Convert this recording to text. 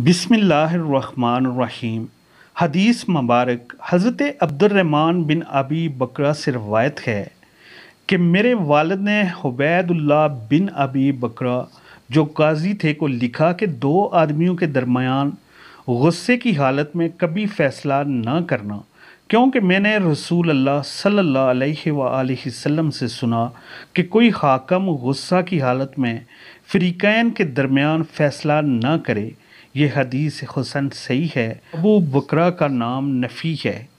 रहीम हदीस मुबारक हज़रत अब्दुलरहमान बिन अबी बकरा से रवायत है कि मेरे वालद ने हुबैदुल्ला बिन अबी बकरा जो काजी थे को लिखा कि दो आदमियों के दरमियान गुस्से की हालत में कभी फ़ैसला ना करना क्योंकि मैंने रसूल अल्लाह सल्लल्लाहु अलैहि से सुना कि कोई हाकम गुस्सा की हालत में फ़रीकैन के दरमियान फ़ैसला ना करे ये हदीस हुसन सही है अबू बकरा का नाम नफ़ी है